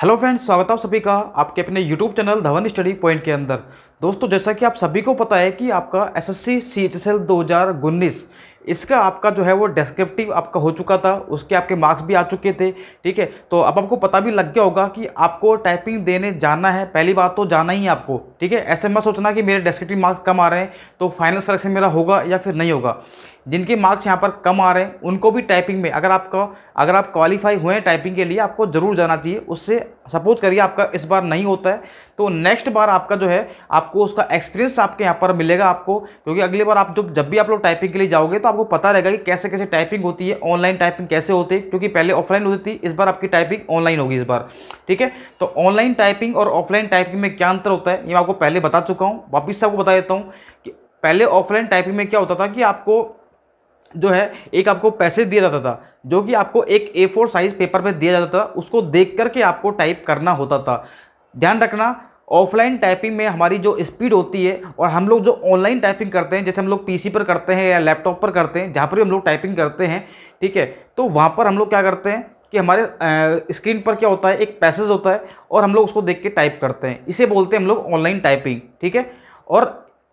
hello friends स्वागत है सभी का आपके अपने YouTube channel Dhawan study point के अंदर दोस्तों जैसा कि आप सभी को पता है कि आपका एसएससी सीएचएसएल 2019 इसका आपका जो है वो डिस्क्रिप्टिव आपका हो चुका था उसके आपके मार्क्स भी आ चुके थे ठीक है तो अब आपको पता भी लग गया होगा कि आपको टाइपिंग देने जाना है पहली बात तो जाना ही आपको ठीक है ऐसे मत सोचना कि मेरे डिस्क्रिप्टिव मार्क्स कम आ रहे हैं तो फाइनल सिलेक्शन मेरा होगा या फिर नहीं होगा जिनके मार्क्स यहाँ पर कम आ रहे हैं उनको भी टाइपिंग में अगर आपका अगर आप क्वालिफाई हुए हैं टाइपिंग के लिए आपको ज़रूर जाना चाहिए उससे सपोज करिए आपका इस बार नहीं होता है तो नेक्स्ट बार आपका जो है आपको उसका एक्सपीरियंस आपके यहाँ पर मिलेगा आपको क्योंकि अगली बार आप जब जब भी आप लोग टाइपिंग के लिए जाओगे तो आपको पता रहेगा कि कैसे कैसे टाइपिंग होती है ऑनलाइन टाइपिंग कैसे होती है क्योंकि पहले ऑफलाइन होती थी इस बार आपकी टाइपिंग ऑनलाइन होगी इस बार ठीक है तो ऑनलाइन टाइपिंग और ऑफलाइन टाइपिंग में क्या अंतर होता है ये मैं आपको पहले बता चुका हूँ वापिस से आपको बता देता हूँ कि पहले ऑफलाइन टाइपिंग में क्या होता था कि आपको जो है एक आपको पैसेज दिया जाता था जो कि आपको एक ए फोर साइज़ पेपर में दिया जाता था उसको देख करके आपको टाइप करना होता था ध्यान रखना ऑफलाइन टाइपिंग में हमारी जो स्पीड होती है और हम लोग जो ऑनलाइन टाइपिंग करते हैं जैसे हम लोग पीसी पर करते हैं या लैपटॉप पर करते हैं जहाँ पर भी हम लोग टाइपिंग करते हैं ठीक है तो वहाँ पर हम लोग क्या करते हैं कि हमारे स्क्रीन पर क्या होता है एक पैसेज होता है और हम लोग उसको देख के टाइप करते हैं इसे बोलते हैं हम लोग ऑनलाइन टाइपिंग ठीक है और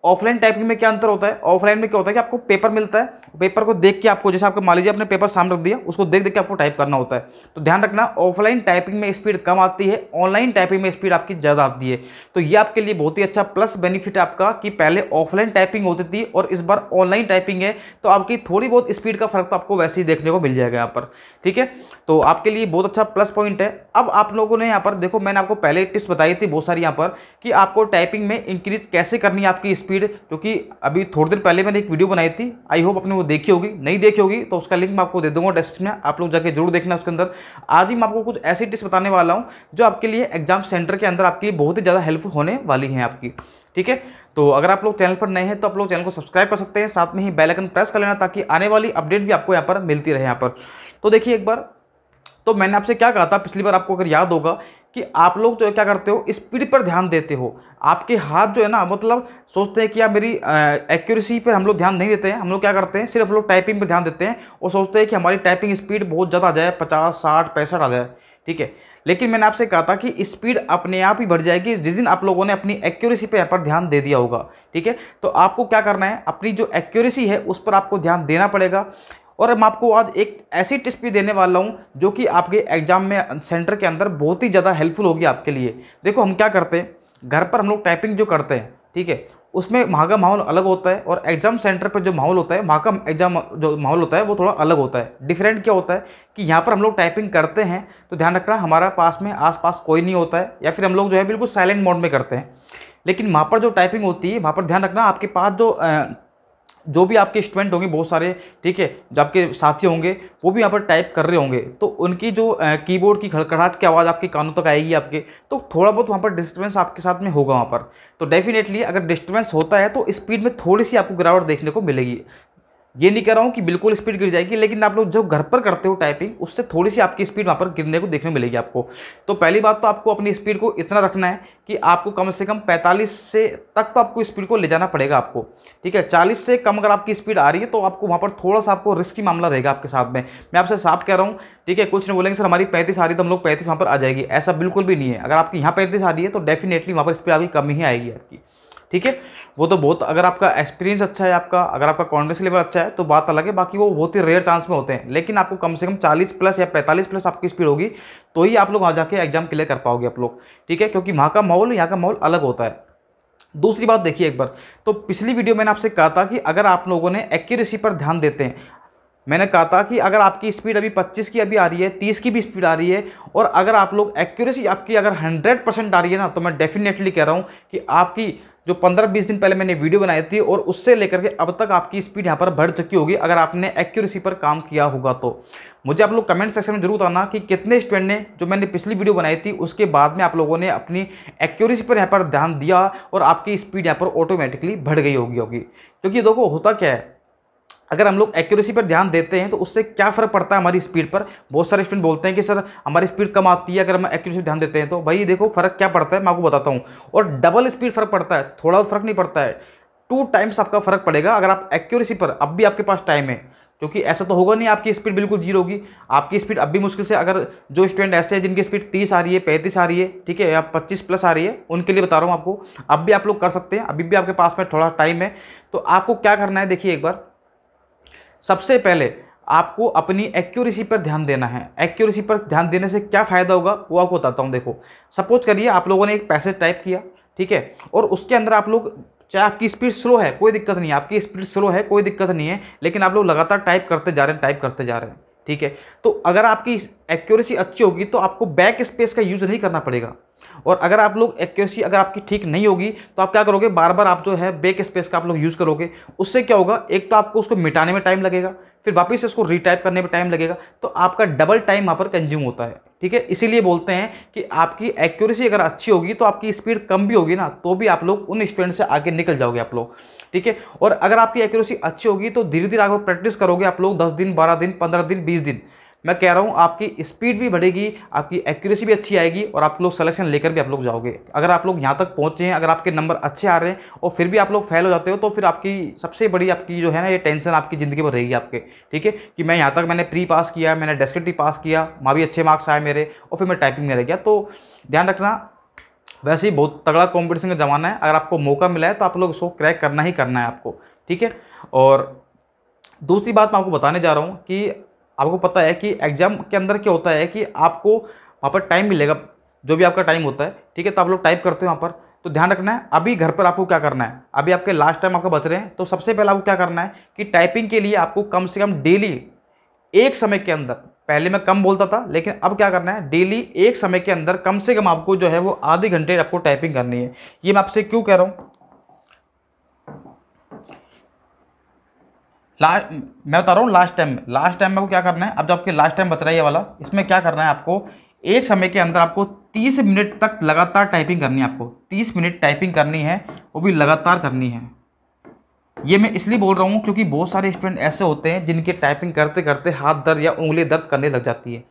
ऑफलाइन टाइपिंग में क्या अंतर होता है ऑफलाइन में क्या होता है कि आपको पेपर मिलता है पेपर को देख के आपको जैसे आपको मान लीजिए आपने पेपर सामने रख दिया उसको देख देख के आपको टाइप करना होता है तो ध्यान रखना ऑफलाइन टाइपिंग में स्पीड कम आती है ऑनलाइन टाइपिंग में स्पीड आपकी ज़्यादा आती है तो ये आपके लिए बहुत ही अच्छा प्लस बेनिफिट आपका कि पहले ऑफलाइन टाइपिंग होती थी और इस बार ऑनलाइन टाइपिंग है तो आपकी थोड़ी बहुत स्पीड का फर्क तो आपको वैसे ही देखने को मिल जाएगा यहाँ पर ठीक है तो आपके लिए बहुत अच्छा प्लस पॉइंट है अब आप लोगों ने यहाँ पर देखो मैंने आपको पहले टिप्स बताई थी बहुत सारी यहाँ पर कि आपको टाइपिंग में इंक्रीज कैसे करनी है आपकी स्पीड स्पीड क्योंकि अभी थोड़ी देर पहले मैंने एक वीडियो बनाई थी आई होप आपने वो देखी होगी नहीं देखी होगी तो उसका लिंक मैं आपको दे दूंगा डेस्क्रिप्शन में आप लोग जाके जरूर देखना उसके अंदर आज ही मैं आपको कुछ ऐसी टिप्स बताने वाला हूँ जो आपके लिए एग्जाम सेंटर के अंदर आपकी बहुत ही ज़्यादा हेल्प होने वाली हैं आपकी ठीक है तो अगर आप लोग चैनल पर नए हैं तो आप लोग चैनल को सब्सक्राइब कर सकते हैं साथ में ही बेल आइकन प्रेस कर लेना ताकि आने वाली अपडेट भी आपको यहाँ पर मिलती रहे यहाँ पर तो देखिए एक बार तो मैंने आपसे क्या कहा था पिछली बार आपको अगर याद होगा कि आप लोग जो क्या करते हो स्पीड पर ध्यान देते हो आपके हाथ जो है ना मतलब सोचते हैं कि यार मेरी एक्यूरेसी पर हम लोग ध्यान नहीं देते हैं हम लोग क्या करते हैं सिर्फ हम लोग टाइपिंग पर ध्यान देते हैं और सोचते हैं कि हमारी टाइपिंग स्पीड बहुत ज़्यादा आ जाए पचास साठ पैंसठ आ जाए ठीक है लेकिन मैंने आपसे कहा था कि स्पीड अपने आप ही बढ़ जाएगी जिस दिन आप लोगों ने अपनी एक्यूरेसी पे यहाँ पर ध्यान दे दिया होगा ठीक है तो आपको क्या करना है अपनी जो एक्यूरेसी है उस पर आपको ध्यान देना पड़ेगा और मैं आपको आज एक ऐसी टिप्स भी देने वाला हूँ जो कि आपके एग्जाम में सेंटर के अंदर बहुत ही ज़्यादा हेल्पफुल होगी आपके लिए देखो हम क्या करते हैं घर पर हम लोग टाइपिंग जो करते हैं ठीक है उसमें वहाँ का माहौल अलग होता है और एग्जाम सेंटर पर जो माहौल होता है वहाँ का एग्जाम जो माहौल होता है वो थोड़ा अलग होता है डिफरेंट क्या होता है कि यहाँ पर हम लोग टाइपिंग करते हैं तो ध्यान रखना हमारा पास में आसपास कोई नहीं होता है या फिर हम लोग जो है बिल्कुल साइलेंट मोड में करते हैं लेकिन वहाँ पर जो टाइपिंग होती है वहाँ पर ध्यान रखना आपके पास जो जो भी आपके स्टूडेंट होंगे बहुत सारे ठीक है जो आपके साथी होंगे वो भी यहाँ पर टाइप कर रहे होंगे तो उनकी जो कीबोर्ड की खड़खड़ाहट की आवाज़ आपके कानों तक आएगी आपके तो थोड़ा बहुत वहाँ पर डिस्टर्बेंस आपके साथ में होगा वहाँ पर तो डेफिनेटली अगर डिस्टर्बेंस होता है तो स्पीड में थोड़ी सी आपको गिरावट देखने को मिलेगी ये नहीं कह रहा हूँ कि बिल्कुल स्पीड गिर जाएगी लेकिन आप लोग जो घर पर करते हो टाइपिंग उससे थोड़ी सी आपकी स्पीड वहाँ पर गिरने को देखने मिलेगी आपको तो पहली बात तो आपको अपनी स्पीड को इतना रखना है कि आपको कम से कम 45 से तक तो आपको स्पीड को ले जाना पड़ेगा आपको ठीक है 40 से कम अगर आपकी स्पीड आ रही है तो आपको वहाँ पर थोड़ा सा आपको रिस्की मामला रहेगा आपके साथ में मैं आपसे साफ कह रहा हूँ ठीक है कुछ नहीं बोलेंगे सर हमारी पैंतीस आ रही तो हम लोग पैंतीस वहाँ पर आ जाएगी ऐसा बिल्कुल भी नहीं है अगर आपकी यहाँ पैंतीस आ रही है तो डेफिनेटली वहाँ पर स्पीड आपकी कम ही आएगी आपकी ठीक है वो तो बहुत अगर आपका एक्सपीरियंस अच्छा है आपका अगर आपका कॉन्फिडेंस लेवल अच्छा है तो बात अलग है बाकी वो बहुत ही रेयर चांस में होते हैं लेकिन आपको कम से कम 40 प्लस या 45 प्लस आपकी स्पीड होगी तो ही आप लोग वहाँ जाके एग्जाम क्लियर कर पाओगे आप लोग ठीक है क्योंकि वहाँ का माहौल यहाँ का माहौल अलग होता है दूसरी बात देखिए एक बार तो पिछली वीडियो मैंने आपसे कहा था कि अगर आप लोगों ने एक्यूरेसी पर ध्यान देते हैं मैंने कहा था कि अगर आपकी स्पीड अभी 25 की अभी आ रही है 30 की भी स्पीड आ रही है और अगर आप लोग एक्यूरेसी आपकी अगर 100 परसेंट आ रही है ना तो मैं डेफिनेटली कह रहा हूँ कि आपकी जो पंद्रह बीस दिन पहले मैंने वीडियो बनाई थी और उससे लेकर के अब तक आपकी स्पीड यहाँ पर बढ़ चुकी होगी अगर आपने एक्यूरेसी पर काम किया होगा तो मुझे आप लोग कमेंट सेक्शन में जरूर बताना कि कितने स्टूडेंट ने जो मैंने पिछली वीडियो बनाई थी उसके बाद में आप लोगों ने अपनी एक्यूरेसी पर यहाँ पर ध्यान दिया और आपकी स्पीड यहाँ पर ऑटोमेटिकली बढ़ गई होगी होगी क्योंकि देखो होता क्या है अगर हम लोग एक्यूरेसी पर ध्यान देते हैं तो उससे क्या फ़र्क पड़ता है हमारी स्पीड पर बहुत सारे स्टूडेंट बोलते हैं कि सर हमारी स्पीड कम आती है अगर हम एक्यूरेसी पर ध्यान देते हैं तो भाई देखो फ़र्क क्या पड़ता है मैं आपको बताता हूँ और डबल स्पीड फ़र्क पड़ता है थोड़ा फ़र्क नहीं पड़ता है टू टाइम्स आपका फ़र्क पड़ेगा अगर आप एक्यूरेसी पर अब भी आपके पास टाइम है क्योंकि ऐसा तो होगा नहीं आपकी स्पीड बिल्कुल जीरो होगी आपकी स्पीड अब भी मुश्किल से अगर जो स्टूडेंट ऐसे हैं जिनकी स्पीड तीस आ रही है पैंतीस आ रही है ठीक है या पच्चीस प्लस आ रही है उनके लिए बता रहा हूँ आपको अब भी आप लोग कर सकते हैं अभी भी आपके पास में थोड़ा टाइम है तो आपको क्या करना है देखिए एक बार सबसे पहले आपको अपनी एक्यूरेसी पर ध्यान देना है एक्यूरेसी पर ध्यान देने से क्या फ़ायदा होगा वो आपको बताता हूँ देखो सपोज करिए आप लोगों ने एक पैसेज टाइप किया ठीक है और उसके अंदर आप लोग चाहे आपकी स्पीड स्लो है कोई दिक्कत नहीं है आपकी स्पीड स्लो है कोई दिक्कत नहीं है लेकिन आप लोग लगातार टाइप करते जा रहे हैं टाइप करते जा रहे हैं ठीक है तो अगर आपकी एक्यूरेसी अच्छी होगी तो आपको बैक स्पेस का यूज़ नहीं करना पड़ेगा और अगर आप लोग एक्यूरेसी अगर आपकी ठीक नहीं होगी तो आप क्या करोगे बार बार आप जो है बैक स्पेस का आप लोग यूज़ करोगे उससे क्या होगा एक तो आपको उसको मिटाने में टाइम लगेगा फिर वापस से उसको रीटाइप करने में टाइम लगेगा तो आपका डबल टाइम वहाँ पर कंज्यूम होता है ठीक है इसीलिए बोलते हैं कि आपकी एक्यूरेसी अगर अच्छी होगी तो आपकी स्पीड कम भी होगी ना तो भी आप लोग उन स्टूडेंट से आगे निकल जाओगे आप लोग ठीक है और अगर आपकी एक्यूरेसी अच्छी होगी तो धीरे धीरे आप प्रैक्टिस करोगे आप लोग दस दिन बारह दिन पंद्रह दिन बीस दिन मैं कह रहा हूँ आपकी स्पीड भी बढ़ेगी आपकी एक्यूरेसी भी अच्छी आएगी और आप लोग सलेक्शन लेकर भी आप लोग जाओगे अगर आप लोग यहाँ तक पहुँचे हैं अगर आपके नंबर अच्छे आ रहे हैं और फिर भी आप लोग फेल हो जाते हो तो फिर आपकी सबसे बड़ी आपकी जो है ना ये टेंशन आपकी ज़िंदगी में रहेगी आपके ठीक है कि मैं यहाँ तक मैंने प्री पास किया मैंने डेस्क्रिप्टिव पास किया वहाँ भी अच्छे मार्क्स आए मेरे और फिर मैं टाइपिंग में रह गया तो ध्यान रखना वैसे ही बहुत तगड़ा कॉम्पिटिशन का ज़माना है अगर आपको मौका मिला है तो आप लोग उसको क्रैक करना ही करना है आपको ठीक है और दूसरी बात मैं आपको बताने जा रहा हूँ कि आपको पता है कि एग्ज़ाम के अंदर क्या होता है कि आपको वहाँ पर टाइम मिलेगा जो भी आपका टाइम होता है ठीक है तो आप लोग टाइप करते हो वहाँ पर तो ध्यान रखना है अभी घर पर आपको क्या करना है अभी आपके लास्ट टाइम आपका बच रहे हैं तो सबसे पहले आपको क्या करना है कि टाइपिंग के लिए आपको कम से कम डेली एक समय के अंदर पहले मैं कम बोलता था लेकिन अब क्या करना है डेली एक समय के अंदर कम से कम आपको जो है वो आधे घंटे आपको टाइपिंग करनी है ये मैं आपसे क्यों कह रहा हूँ लास्ट मैं बता रहा हूँ लास्ट टाइम में लास्ट टाइम में आपको क्या करना है अब जो आपके लास्ट टाइम बच रहा है ये वाला इसमें क्या करना है आपको एक समय के अंदर आपको तीस मिनट तक लगातार टाइपिंग करनी है आपको तीस मिनट टाइपिंग करनी है वो भी लगातार करनी है ये मैं इसलिए बोल रहा हूँ क्योंकि बहुत सारे स्टूडेंट ऐसे होते हैं जिनके टाइपिंग करते करते हाथ दर्द या उंगली दर्द करने लग जाती है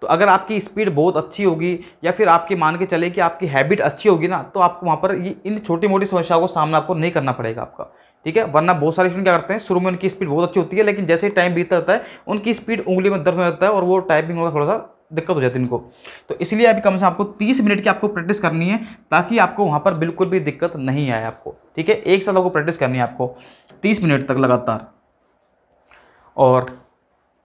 तो अगर आपकी स्पीड बहुत अच्छी होगी या फिर आपके मान के चले कि आपकी हैबिट अच्छी होगी ना तो आपको वहाँ पर ये इन छोटी मोटी समस्याओं को सामना आपको नहीं करना पड़ेगा आपका ठीक है वरना बहुत सारे स्टूडेंट क्या करते हैं शुरू में उनकी स्पीड बहुत अच्छी होती है लेकिन जैसे ही टाइम बीतता रहता है उनकी स्पीड उंगली में दर्द हो जाता है और वो टाइपिंग होगा थोड़ा सा दिक्कत हो जाती है इनको तो इसलिए अभी कम से आपको तीस मिनट की आपको प्रैक्टिस करनी है ताकि आपको वहाँ पर बिल्कुल भी दिक्कत नहीं आए आपको ठीक है एक साल आपको प्रैक्टिस करनी है आपको तीस मिनट तक लगातार और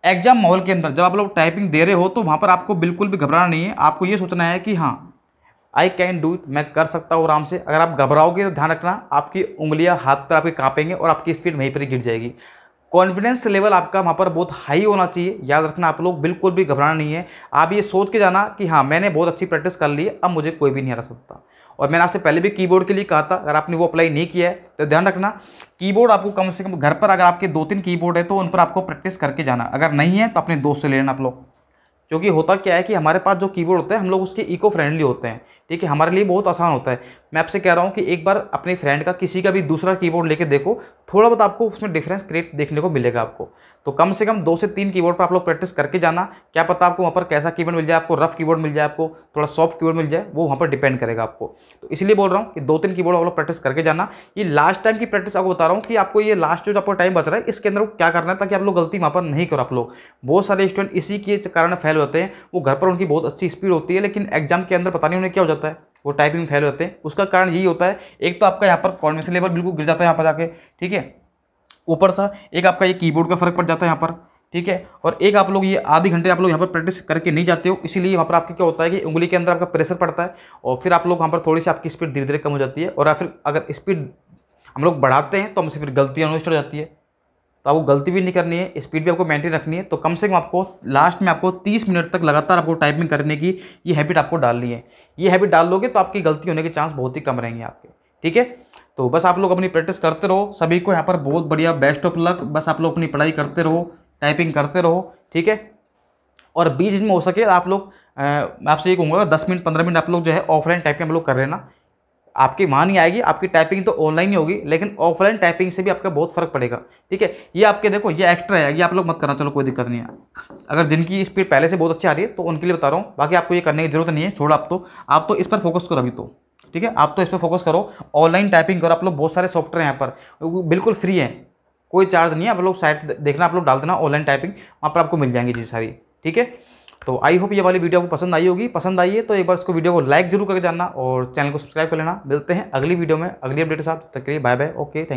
एग्जाम माहौल के अंदर जब आप लोग टाइपिंग दे रहे हो तो वहाँ पर आपको बिल्कुल भी घबराना नहीं है आपको ये सोचना है कि हाँ आई कैन डू इट मैं कर सकता हूँ आराम से अगर आप घबराओगे तो ध्यान रखना आपकी उंगलियाँ हाथ पर आपके कांपेंगे और आपकी स्पीड वहीं पर ही गिर जाएगी कॉन्फिडेंस लेवल आपका वहाँ पर बहुत हाई होना चाहिए याद रखना आप लोग बिल्कुल भी घबराना नहीं है आप ये सोच के जाना कि हाँ मैंने बहुत अच्छी प्रैक्टिस कर ली है अब मुझे कोई भी नहीं हरा सकता और मैंने आपसे पहले भी कीबोर्ड के लिए कहा था अगर आपने वो अप्लाई नहीं किया है तो ध्यान रखना कीबोर्ड आपको कम से कम घर पर अगर आपके दो तीन कीबोर्ड है तो उन पर आपको प्रैक्टिस करके जाना अगर नहीं है तो अपने दोस्त से ले लेना आप लोग क्योंकि होता क्या है कि हमारे पास जो कीबोर्ड होता है हम लोग उसके इको फ्रेंडली होते हैं ठीक है हमारे लिए बहुत आसान होता है मैं आपसे कह रहा हूँ कि एक बार अपने फ्रेंड का किसी का भी दूसरा कीबोर्ड लेके देखो थोड़ा बहुत आपको उसमें डिफरेंस क्रिएट देखने को मिलेगा आपको तो कम से कम दो से तीन की पर आप लोग प्रैक्टिस करके जाना क्या पता आपको वहाँ पर कैसा कीबोर्ड मिल जाए आपको रफ की मिल जाए आपको थोड़ा सॉफ्ट की मिल जाए वो वहाँ पर डिपेंड करेगा आपको तो इसलिए बोल रहा हूँ कि दो तीन की आप लोग प्रैक्टिस करके जाना ये लास्ट टाइम की प्रैक्टिस आपको बता रहा हूँ कि आपको ये लास्ट जो आपको टाइम बच रहा है इसके अंदर क्या करना है ताकि आप लोग गलती वहाँ पर नहीं करो आप लोग बहुत सारे स्टूडेंट इसी के कारण फैल फैल हो जाते हैं वो घर पर उनकी बहुत अच्छी स्पीड होती है लेकिन एग्जाम के अंदर पता नहीं उन्हें क्या हो जाता है वो टाइपिंग फेल होते हैं उसका कारण यही होता है एक तो आपका यहाँ पर कॉन्वेंशन लेवल बिल्कुल गिर जाता है यहाँ पर जाके ठीक है ऊपर सा एक आपका ये कीबोर्ड का फर्क पड़ जाता है यहाँ पर ठीक है और एक आप लोग ये आधे घंटे आप लोग यहाँ पर प्रैक्टिस करके नहीं जाते हो इसीलिए वहाँ पर आपके क्या होता है कि उंगली के अंदर आपका प्रेशर पड़ता है और फिर आप लोग वहाँ पर थोड़ी सी आपकी स्पीड धीरे धीरे कम हो जाती है और फिर अगर स्पीड हम लोग बढ़ाते हैं तो हमसे फिर गलतियाँ अनुष्ट हो जाती है तो आपको गलती भी नहीं करनी है स्पीड भी आपको मेंटेन रखनी है तो कम से कम आपको लास्ट में आपको 30 मिनट तक लगातार आपको टाइपिंग करने की ये हैबिट आपको डालनी है ये हैबिट डाल लोगे तो आपकी गलती होने के चांस बहुत ही कम रहेंगे आपके ठीक है तो बस आप लोग अपनी प्रैक्टिस करते रहो सभी को यहाँ पर बहुत बढ़िया बेस्ट ऑफ लक बस आप लोग अपनी पढ़ाई करते रहो टाइपिंग करते रहो ठीक है और बीच दिन में हो सके आप लोग आपसे ये कहूँगा दस मिनट पंद्रह मिनट आप लोग जो है ऑफलाइन टाइपिंग हम लोग कर लेना आपकी वहाँ नहीं आएगी आपकी टाइपिंग तो ऑनलाइन ही होगी लेकिन ऑफलाइन टाइपिंग से भी आपका बहुत फ़र्क पड़ेगा ठीक है ये आपके देखो ये एक्स्ट्रा है ये आप लोग मत करना चलो कोई दिक्कत नहीं है अगर जिनकी स्पीड पहले से बहुत अच्छी आ रही है तो उनके लिए बता रहा हूँ बाकी आपको ये करने की जरूरत नहीं है छोड़ो आप तो आप तो इस पर फोकस करो अभी तो ठीक है आप तो इस पर फोकस करो ऑनलाइन टाइपिंग करो आप लोग बहुत सारे सॉफ्टवेयर हैं यहाँ पर बिल्कुल फ्री हैं कोई चार्ज नहीं है आप लोग साइट देखना आप लोग डाल देना ऑनलाइन टाइपिंग वहाँ पर आपको मिल जाएंगी चीज़ सारी ठीक है तो आई होप ये वाली वीडियो आपको पसंद आई होगी पसंद आई है तो एक बार इसको वीडियो को लाइक जरूर करके जानना और चैनल को सब्सक्राइब कर लेना मिलते हैं अगली वीडियो में अगली अपडेट साहब तक के लिए बाय बाय ओके थैंक